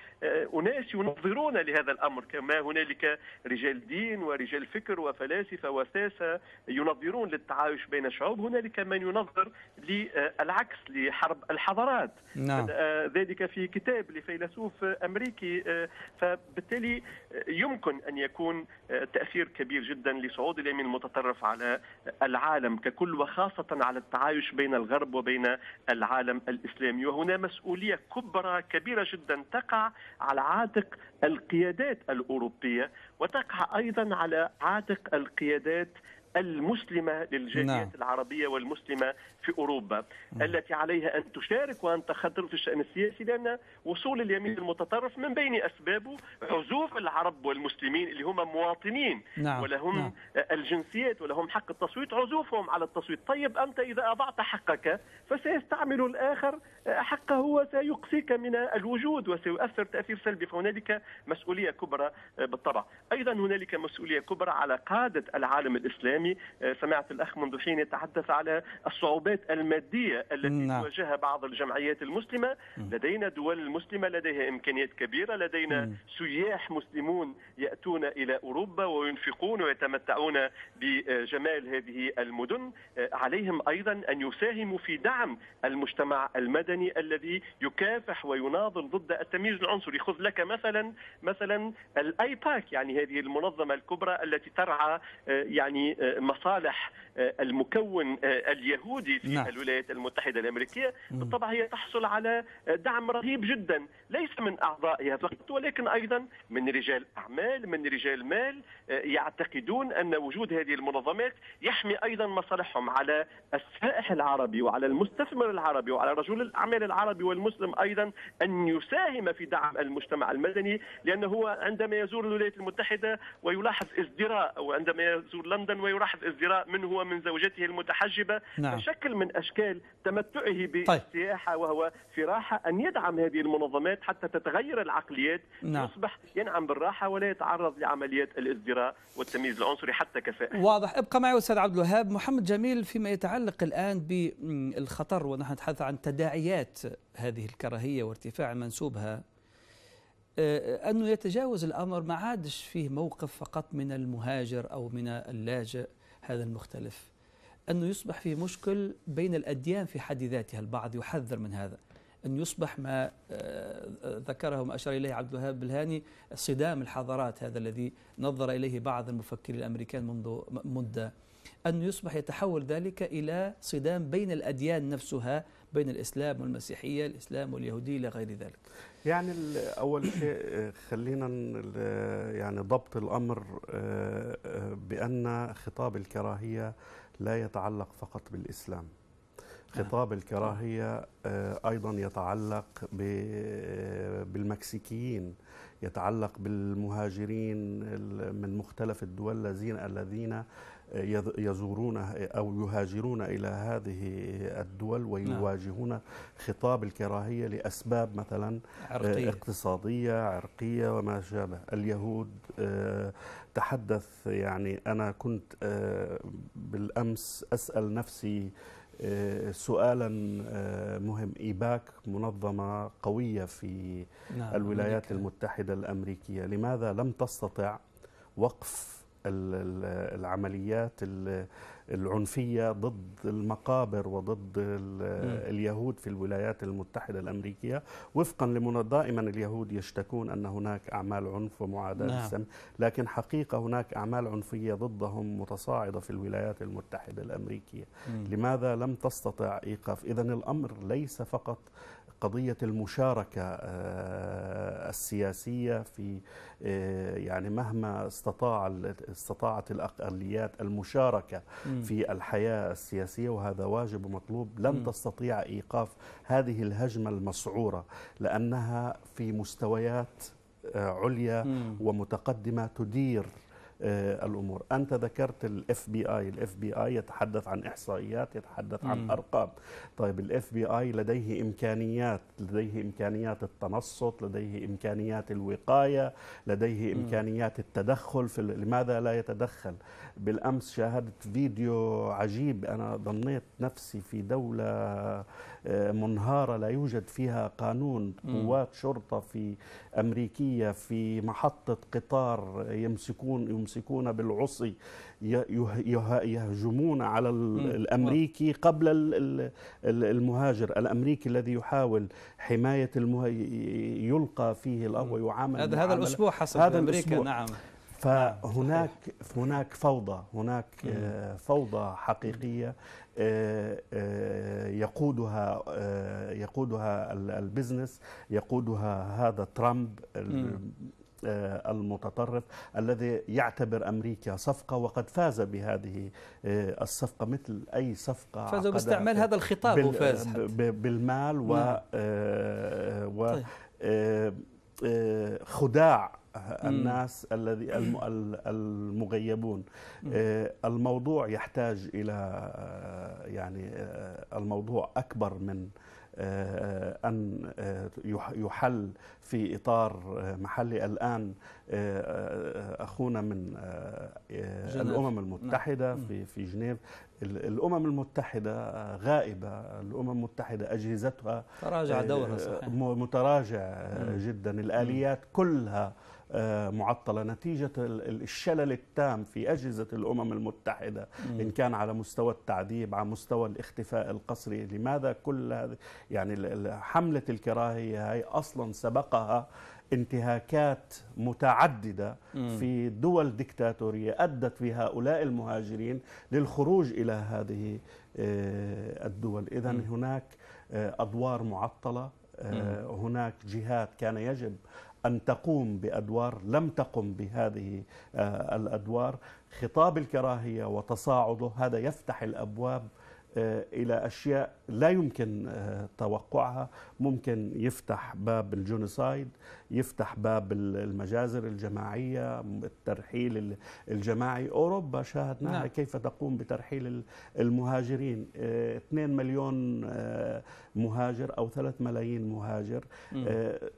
اناس الناس ينظرون لهذا الامر كما هنالك رجال دين ورجال فكر وفلاسفه وساسه ينظرون للتعايش بين الشعوب هنالك من ينظر للعكس لحرب الحضارات نعم. آه، ذلك في كتاب لفيلسوف امريكي آه، فبالتالي آه، يمكن ان يكون تاثير كبير جدا لصعود اليمين المتطرف على العالم ككل وخاصه على التعايش بين الغرب وبين العالم الاسلامي وهنا مسؤوليه كبرى كبيره جدا تقع على عاتق القيادات الاوروبيه وتقع ايضا على عاتق القيادات المسلمة للجاليات نعم. العربية والمسلمة في أوروبا نعم. التي عليها أن تشارك وأن تخطر في الشأن السياسي لأن وصول اليمين المتطرف من بين أسبابه عزوف العرب والمسلمين اللي هم مواطنين نعم. ولهم نعم. الجنسيات ولهم حق التصويت عزوفهم على التصويت طيب أنت إذا أضعت حقك فسيستعمل الآخر حقه وسيقصيك من الوجود وسيؤثر تأثير سلبي فهنالك مسؤولية كبرى بالطبع أيضا هنالك مسؤولية كبرى على قادة العالم الإسلامي الإسلامي آه، سمعت الأخ منذ حين يتحدث على الصعوبات المادية التي نعم. تواجهها بعض الجمعيات المسلمة لدينا دول مسلمة لديها إمكانيات كبيرة لدينا سياح مسلمون يأتون إلى أوروبا وينفقون ويتمتعون بجمال هذه المدن آه، عليهم أيضا أن يساهموا في دعم المجتمع المدني الذي يكافح ويناضل ضد التمييز العنصري خذ لك مثلا مثلا الايباك يعني هذه المنظمه الكبرى التي ترعى آه، يعني مصالح آه، المكون آه، اليهودي في نعم. الولايات المتحدة الأمريكية بالطبع هي تحصل على آه، دعم رهيب جدا ليس من أعضائها فقط ولكن أيضا من رجال أعمال من رجال مال يعتقدون أن وجود هذه المنظمات يحمي أيضا مصالحهم على السائح العربي وعلى المستثمر العربي وعلى رجل الأعمال العربي والمسلم أيضا أن يساهم في دعم المجتمع المدني لأنه هو عندما يزور الولايات المتحدة ويلاحظ ازدراء وعندما يزور لندن ويلاحظ يلاحظ ازدراء من هو من زوجته المتحجبه نعم. شكل من اشكال تمتعه طيب. بالسياحه طيب. وهو في راحه ان يدعم هذه المنظمات حتى تتغير العقليات نعم. يصبح ينعم بالراحه ولا يتعرض لعمليات الازدراء والتمييز العنصري حتى كفاءه واضح ابقى معي استاذ عبد الوهاب محمد جميل فيما يتعلق الان بالخطر ونحن نتحدث عن تداعيات هذه الكراهيه وارتفاع منسوبها آه، أنه يتجاوز الأمر ما عادش فيه موقف فقط من المهاجر أو من اللاجئ هذا المختلف أنه يصبح فيه مشكل بين الأديان في حد ذاتها البعض يحذر من هذا أن يصبح ما آه، ذكره وما أشار إليه عبد الوهاب بالهاني صدام الحضارات هذا الذي نظر إليه بعض المفكرين الأمريكان منذ مدة أن يصبح يتحول ذلك إلى صدام بين الأديان نفسها بين الإسلام والمسيحية الإسلام واليهودية إلى غير ذلك يعني اول شيء آه، خلينا يعني ضبط الامر آه، آه، بان خطاب الكراهيه لا يتعلق فقط بالاسلام نعم. خطاب الكراهيه نعم. ايضا يتعلق بالمكسيكيين يتعلق بالمهاجرين من مختلف الدول الذين الذين يزورون أو يهاجرون إلى هذه الدول نعم. ويواجهون خطاب الكراهية لأسباب مثلا عرقية. آه، اقتصادية عرقية وما شابه اليهود آه، تحدث يعني أنا كنت آه، بالأمس أسأل نفسي سؤالا مهم إيباك منظمة قوية في نعم الولايات أمريكا. المتحدة الأمريكية لماذا لم تستطع وقف العمليات العنفية ضد المقابر وضد اليهود في الولايات المتحدة الأمريكية وفقا لمن دائما اليهود يشتكون أن هناك أعمال عنف ومعاداة نعم. السم لكن حقيقة هناك أعمال عنفية ضدهم متصاعدة في الولايات المتحدة الأمريكية م. لماذا لم تستطع إيقاف إذا الأمر ليس فقط قضية المشاركة آه، السياسية في آه، يعني مهما استطاع استطاعت الأقليات المشاركة في الحياة السياسية وهذا واجب ومطلوب لن تستطيع إيقاف هذه الهجمة المسعورة لأنها في مستويات آه، عليا ومتقدمة تدير آه، الامور انت ذكرت الاف بي اي الاف بي اي يتحدث عن احصائيات يتحدث عن م. ارقام طيب الاف بي اي لديه امكانيات لديه امكانيات التنصت لديه امكانيات الوقايه لديه امكانيات التدخل في لماذا لا يتدخل بالامس شاهدت فيديو عجيب انا ظنيت نفسي في دوله منهارة لا يوجد فيها قانون قوات شرطة في أمريكية في محطة قطار يمسكون يمسكون بالعصي يهجمون على الأمريكي قبل المهاجر الأمريكي الذي يحاول حماية يلقى فيه الأمر ويعامل هذا هذا الأسبوع حصل هذا في أمريكا الأسبوع. نعم فهناك نعم، هناك فوضى هناك آه، فوضى حقيقيه آه، آه، يقودها آه، يقودها البزنس يقودها هذا ترامب المتطرف الذي يعتبر امريكا صفقه وقد فاز بهذه الصفقه مثل اي صفقه فاز باستعمال هذا الخطاب بال وفاز بالمال و, نعم. و طيب. خداع آه، الناس الذي المغيبون آه، الموضوع يحتاج الى آه، يعني الموضوع اكبر من أن يحل في إطار محلي الآن أخونا من الأمم المتحدة نعم. في في جنيف الأمم المتحدة غائبة الأمم المتحدة أجهزتها تراجع دورها متراجع جدا الآليات كلها آه، معطلة نتيجة الشلل التام في أجهزة الأمم المتحدة إن كان على مستوى التعذيب على مستوى الاختفاء القسري لماذا كل هذه يعني حملة الكراهية هي أصلا سبقها انتهاكات متعدده في دول ديكتاتوريه ادت في هؤلاء المهاجرين للخروج الى هذه آه، الدول، اذا هناك آه، ادوار معطله هناك جهات كان يجب أن تقوم بأدوار لم تقم بهذه آه، الأدوار خطاب الكراهية وتصاعده هذا يفتح الأبواب آه، الى اشياء لا يمكن آه، توقعها ممكن يفتح باب الجونسايد يفتح باب المجازر الجماعيه الترحيل الجماعي اوروبا شاهدناها نعم. كيف تقوم بترحيل المهاجرين 2 آه، مليون مهاجر او 3 ملايين مهاجر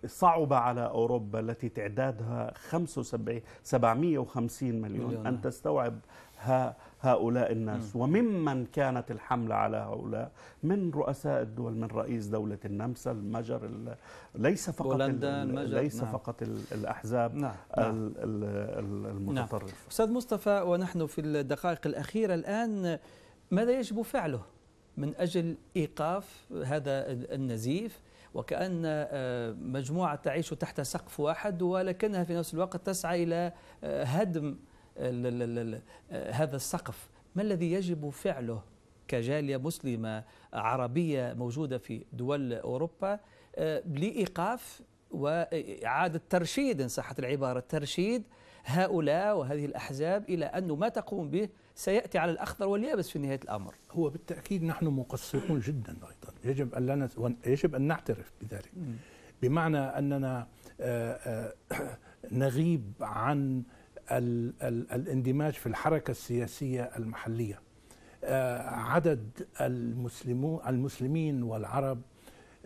صعب على اوروبا التي تعدادها 75 750 مليون, مليون. ان نعم. تستوعب ها هؤلاء الناس م. وممن كانت الحملة على هؤلاء من رؤساء الدول من رئيس دولة النمسا المجر ليس فقط بولندا المجر ليس نعم. فقط الأحزاب نعم. الـ نعم. المتطرفة نعم. أستاذ مصطفى ونحن في الدقائق الأخيرة الآن ماذا يجب فعله من أجل إيقاف هذا النزيف وكأن آه، مجموعة تعيش تحت سقف واحد ولكنها في نفس الوقت تسعى إلى آه، هدم هذا السقف ما الذي يجب فعله كجالية مسلمة عربية موجودة في دول أوروبا آه، لإيقاف وإعادة ترشيد إن صحت العبارة ترشيد هؤلاء وهذه الأحزاب إلى أنه ما تقوم به سيأتي على الأخضر واليابس في نهاية الأمر هو بالتأكيد نحن مقصرون جدا أيضا يجب أن, لنا يجب أن نعترف بذلك بمعنى أننا آه، آه، نغيب عن الـ الـ الاندماج في الحركة السياسية المحلية آه، عدد المسلمين والعرب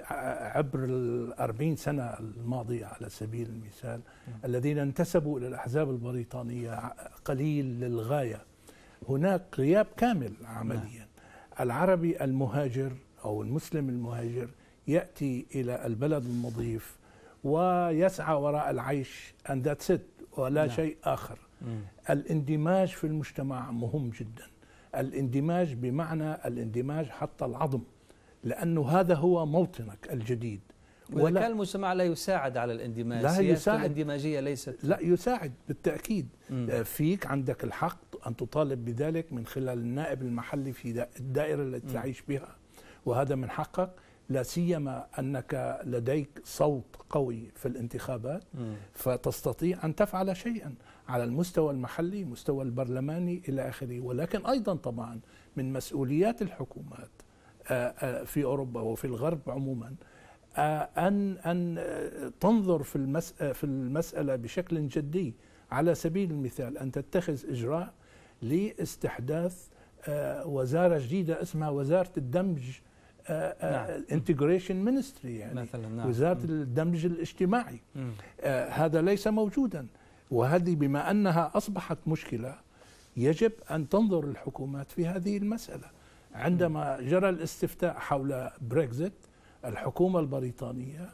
آه، عبر الأربعين سنة الماضية على سبيل المثال نعم. الذين انتسبوا إلى الأحزاب البريطانية قليل للغاية هناك غياب كامل عمليا نعم. العربي المهاجر أو المسلم المهاجر يأتي إلى البلد المضيف ويسعى وراء العيش and that's it ولا نعم. شيء آخر مم. الاندماج في المجتمع مهم جدا الاندماج بمعنى الاندماج حتى العظم لأنه هذا هو موطنك الجديد ولا كان المجتمع لا يساعد على الاندماج لا يساعد الاندماجية ليست لا يساعد بالتأكيد مم. آه، فيك عندك الحق أن تطالب بذلك من خلال النائب المحلي في الدائرة التي تعيش بها وهذا من حقك لا سيما انك لديك صوت قوي في الانتخابات فتستطيع ان تفعل شيئا على المستوى المحلي مستوى البرلماني الى اخره ولكن ايضا طبعا من مسؤوليات الحكومات آه، آه، في اوروبا وفي الغرب عموما آه، ان ان تنظر في في المساله بشكل جدي على سبيل المثال ان تتخذ اجراء لاستحداث وزاره جديده اسمها وزاره الدمج الانتجريشن آه، آه، نعم. مينستري يعني مثلا نعم. وزاره الدمج الاجتماعي آه هذا ليس موجودا وهذه بما انها اصبحت مشكله يجب ان تنظر الحكومات في هذه المساله عندما جرى الاستفتاء حول بريكزيت الحكومه البريطانيه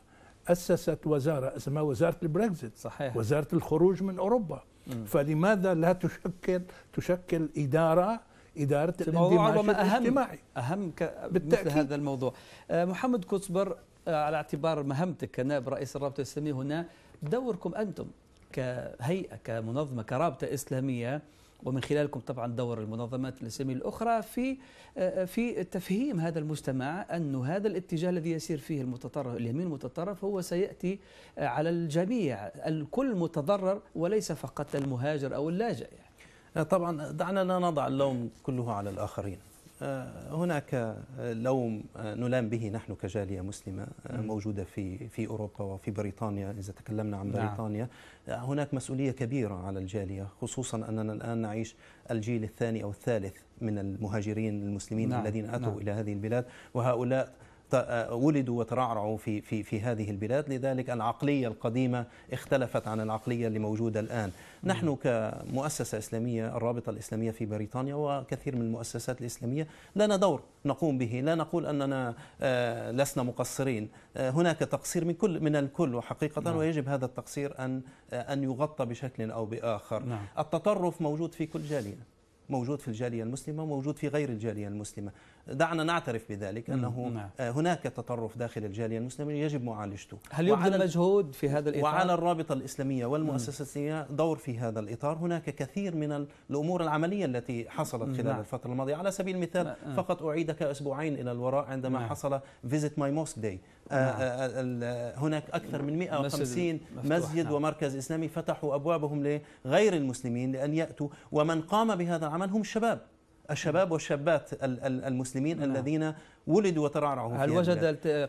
اسست وزاره اسمها وزاره البريكزيت صحيح وزاره الخروج من اوروبا فلماذا لا تشكل تشكل اداره إدارة في الاجتماعي ربما أهم الاجتماعي. أهم بالتأكيد. مثل هذا الموضوع آه، محمد كوتسبر آه، على اعتبار مهمتك كنائب رئيس الرابطة الإسلامية هنا دوركم أنتم كهيئة كمنظمة كرابطة إسلامية ومن خلالكم طبعا دور المنظمات الإسلامية الأخرى في آه، في تفهيم هذا المجتمع أن هذا الاتجاه الذي يسير فيه المتطرف اليمين المتطرف هو سيأتي على الجميع الكل متضرر وليس فقط المهاجر أو اللاجئ يعني. آه، طبعا دعنا لا نضع اللوم كله على الآخرين آه، هناك لوم نلام به نحن كجالية مسلمة آه، موجودة في في أوروبا وفي بريطانيا إذا تكلمنا عن نعم. بريطانيا هناك مسؤولية كبيرة على الجالية خصوصا أننا الآن نعيش الجيل الثاني أو الثالث من المهاجرين المسلمين نعم، الذين أتوا نعم. إلى هذه البلاد وهؤلاء آه، ولدوا وترعرعوا في في في هذه البلاد لذلك العقليه القديمه اختلفت عن العقليه اللي موجوده الان نحن كمؤسسه اسلاميه الرابطه الاسلاميه في بريطانيا وكثير من المؤسسات الاسلاميه لنا دور نقوم به لا نقول اننا آه، لسنا مقصرين آه، هناك تقصير من كل من الكل وحقيقه نعم. ويجب هذا التقصير ان ان يغطى بشكل او باخر نعم. التطرف موجود في كل جاليه موجود في الجاليه المسلمه وموجود في غير الجاليه المسلمه دعنا نعترف بذلك أنه نعم. آه، هناك تطرف داخل الجالية المسلمية يجب معالجته هل يبذل مجهود في هذا الإطار؟ وعلى الرابطة الإسلامية والمؤسسة دور في هذا الإطار هناك كثير من الأمور العملية التي حصلت خلال مم. نعم. الفترة الماضية على سبيل المثال مم. آه. فقط أعيدك أسبوعين إلى الوراء عندما مم. نعم. حصل فيزيت ماي موسك داي هناك أكثر من 150 مسجد نعم. ومركز إسلامي فتحوا أبوابهم لغير المسلمين لأن يأتوا ومن قام بهذا العمل هم الشباب الشباب نعم. والشابات المسلمين نعم. الذين ولدوا وترعرعوا هل وجد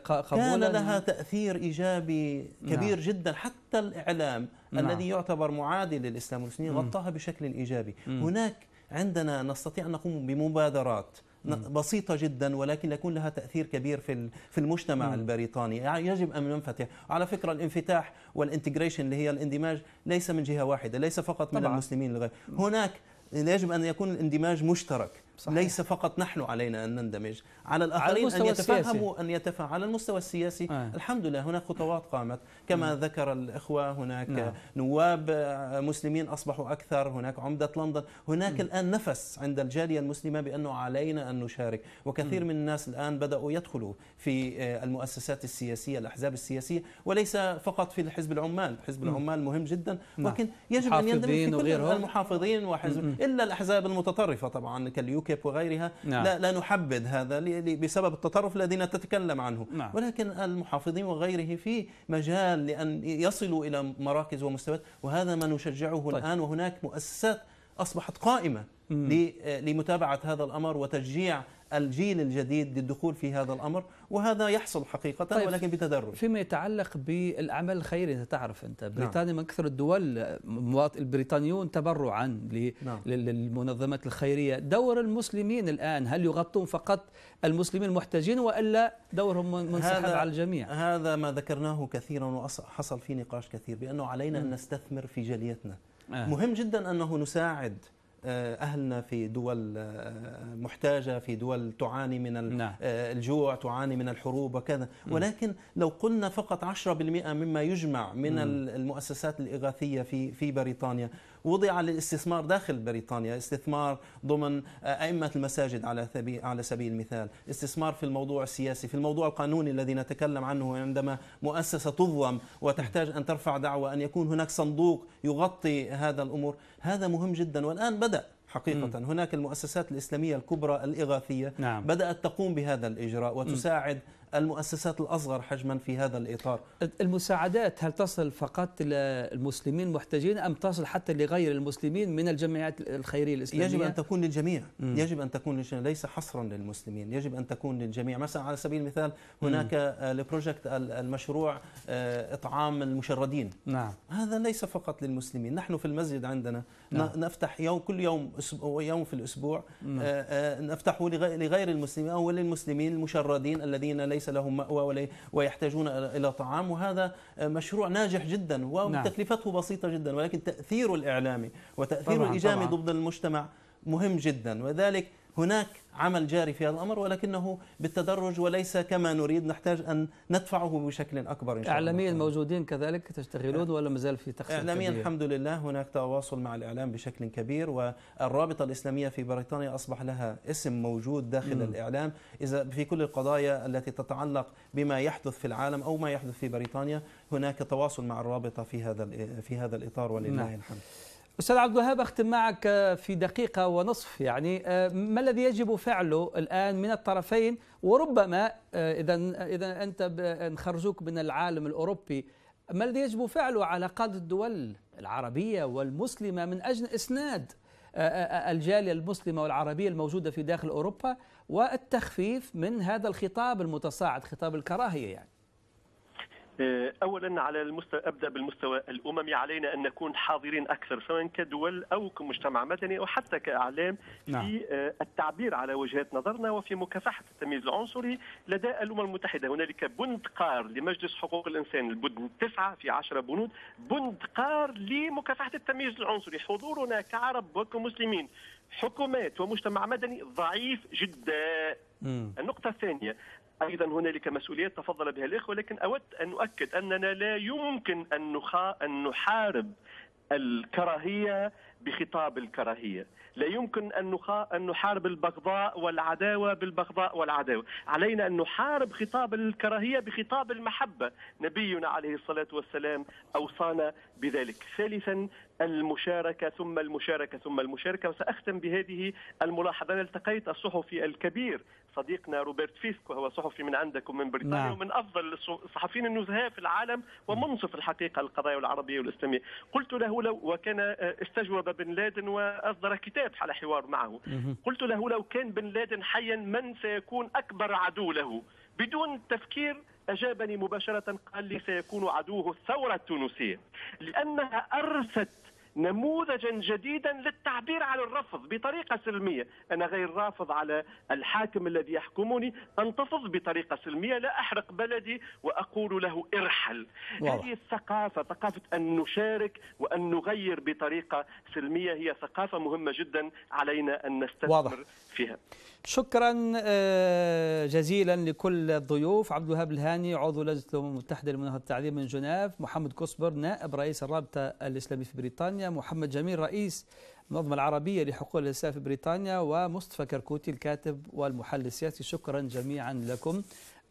قبولا كان لها تأثير إيجابي كبير نعم. جدا حتى الإعلام نعم. الذي يعتبر معادي للإسلام والمسلمين غطاها بشكل إيجابي مم. هناك عندنا نستطيع أن نقوم بمبادرات بسيطة جدا ولكن يكون لها تأثير كبير في في المجتمع م. البريطاني يعني يجب أن ننفتح على فكرة الانفتاح والانتجريشن اللي هي الاندماج ليس من جهة واحدة ليس فقط طبعا. من المسلمين لغير هناك يجب أن يكون الاندماج مشترك صحيح. ليس فقط نحن علينا أن نندمج على الآخرين على أن يتفهموا أن يتفهم على المستوى السياسي آه. الحمد لله هناك خطوات قامت كما آه. ذكر الإخوة هناك نعم. آه. نواب مسلمين أصبحوا أكثر هناك عمدة لندن هناك آه. الآن نفس عند الجالية المسلمة بأنه علينا أن نشارك وكثير آه. من الناس الآن بدأوا يدخلوا في آه، المؤسسات السياسية الأحزاب السياسية وليس فقط في الحزب العمال حزب العمال مهم جدا نعم. ولكن يجب أن يندمج في كل المحافظين وحزب إلا الأحزاب المتطرفة طبعا كاليوكي المركب وغيرها نعم. لا, لا نحبذ هذا بسبب التطرف الذي نتكلم عنه نعم. ولكن المحافظين وغيره في مجال لأن يصلوا إلى مراكز ومستويات وهذا ما نشجعه طيب. الآن وهناك مؤسسات أصبحت قائمة مم. لمتابعة هذا الأمر وتشجيع الجيل الجديد للدخول في هذا الأمر وهذا يحصل حقيقة طيب ولكن بتدرج فيما يتعلق بالأعمال الخيرية أنت تعرف أنت نعم. بريطانيا نعم. من اكثر الدول البريطانيون تبرعا نعم. للمنظمات الخيرية دور المسلمين الآن هل يغطون فقط المسلمين المحتاجين وإلا دورهم منسحب على الجميع هذا ما ذكرناه كثيرا وحصل في نقاش كثير بأنه علينا م. أن نعم. نستثمر في جاليتنا آه. مهم جدا أنه نساعد آه، اهلنا في دول آه، محتاجه في دول تعاني من نعم. آه، الجوع تعاني من الحروب وكذا ولكن لو قلنا فقط 10% مما يجمع من المؤسسات الاغاثيه في في بريطانيا وضع للاستثمار داخل بريطانيا استثمار ضمن آه، أئمة المساجد على على سبيل المثال استثمار في الموضوع السياسي في الموضوع القانوني الذي نتكلم عنه عندما مؤسسة تظلم وتحتاج أن ترفع دعوة أن يكون هناك صندوق يغطي هذا الأمور هذا مهم جدا والآن بدأ حقيقة مم. هناك المؤسسات الإسلامية الكبرى الإغاثية نعم. بدأت تقوم بهذا الإجراء وتساعد مم. المؤسسات الأصغر حجما في هذا الإطار المساعدات هل تصل فقط للمسلمين المحتاجين أم تصل حتى لغير المسلمين من الجمعيات الخيرية الإسلامية يجب أن تكون للجميع م. يجب أن تكون للجميع ليس حصرا للمسلمين يجب أن تكون للجميع مثلا على سبيل المثال هناك البروجكت آه، المشروع آه، إطعام المشردين نعم. هذا ليس فقط للمسلمين نحن في المسجد عندنا نعم. نفتح يوم كل يوم يوم في الأسبوع نعم. آه، نفتحه لغير المسلمين أو للمسلمين المشردين الذين ليس ليس لهم مأوى ويحتاجون إلى طعام وهذا مشروع ناجح جدا نعم. وتكلفته بسيطة جدا ولكن تأثيره الإعلامي وتأثير الإيجابي ضد المجتمع مهم جدا وذلك هناك عمل جاري في هذا الامر ولكنه بالتدرج وليس كما نريد نحتاج ان ندفعه بشكل اكبر ان شاء الله اعلاميا موجودين كذلك تشتغلون ولا مازال في تخصص اعلاميا كبير. الحمد لله هناك تواصل مع الاعلام بشكل كبير والرابطه الاسلاميه في بريطانيا اصبح لها اسم موجود داخل م. الاعلام اذا في كل القضايا التي تتعلق بما يحدث في العالم او ما يحدث في بريطانيا هناك تواصل مع الرابطه في هذا في هذا الاطار ولله نعم. الحمد استاذ عبد الوهاب اختم معك آه، في دقيقه ونصف يعني آه، ما الذي يجب فعله الان من الطرفين وربما آه، اذا اذا انت نخرجوك من العالم الاوروبي ما الذي يجب فعله على قاده الدول العربيه والمسلمه من اجل اسناد الجاليه المسلمه والعربيه الموجوده في داخل اوروبا والتخفيف من هذا الخطاب المتصاعد خطاب الكراهيه يعني آه، اولا على المستوى ابدا بالمستوى الاممي علينا ان نكون حاضرين اكثر سواء كدول او كمجتمع مدني او حتى كاعلام نعم. في آه، التعبير على وجهات نظرنا وفي مكافحه التمييز العنصري لدى الامم المتحده هنالك بند قار لمجلس حقوق الانسان البند تسعة في عشرة بنود بند قار لمكافحه التمييز العنصري حضورنا كعرب وكمسلمين حكومات ومجتمع مدني ضعيف جدا النقطة الثانية ايضا هنالك مسؤوليات تفضل بها الاخوه لكن اود ان اؤكد اننا لا يمكن ان نخا ان نحارب الكراهيه بخطاب الكراهيه، لا يمكن ان نخا ان نحارب البغضاء والعداوه بالبغضاء والعداوه، علينا ان نحارب خطاب الكراهيه بخطاب المحبه، نبينا عليه الصلاه والسلام اوصانا بذلك. ثالثا المشاركه ثم المشاركه ثم المشاركه وساختم بهذه الملاحظه انا التقيت الصحفي الكبير صديقنا روبرت فيسك وهو صحفي من عندكم من بريطانيا نعم. ومن افضل الصحفيين النزهاء في العالم ومنصف الحقيقه القضايا العربيه والاسلاميه قلت له لو وكان آه، استجوب بن لادن واصدر كتاب على حوار معه قلت له لو كان بن لادن حيا من سيكون اكبر عدو له بدون تفكير اجابني مباشره قال لي سيكون عدوه الثوره التونسيه لانها ارست نموذجا جديدا للتعبير عن الرفض بطريقه سلميه، انا غير رافض على الحاكم الذي يحكمني انتفض بطريقه سلميه لا احرق بلدي واقول له ارحل. هذه الثقافه ثقافه ان نشارك وان نغير بطريقه سلميه هي ثقافه مهمه جدا علينا ان نستثمر واضح. فيها. شكرا آه، جزيلا لكل الضيوف عبد الوهاب الهاني عضو لجنه الامم المتحده لمناهضه التعليم من جنيف محمد كسبر نائب رئيس الرابطه الاسلاميه في بريطانيا بريطانيا محمد جميل رئيس المنظمة العربية لحقوق الإنسان في بريطانيا ومصطفى كركوتي الكاتب والمحلل السياسي شكرا جميعا لكم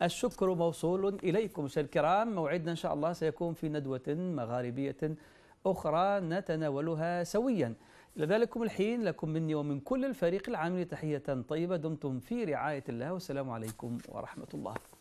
الشكر موصول إليكم مشاهدينا الكرام موعدنا إن شاء الله سيكون في ندوة مغاربية أخرى نتناولها سويا لذلكم الحين لكم مني ومن كل الفريق العامل تحية طيبة دمتم في رعاية الله والسلام عليكم ورحمة الله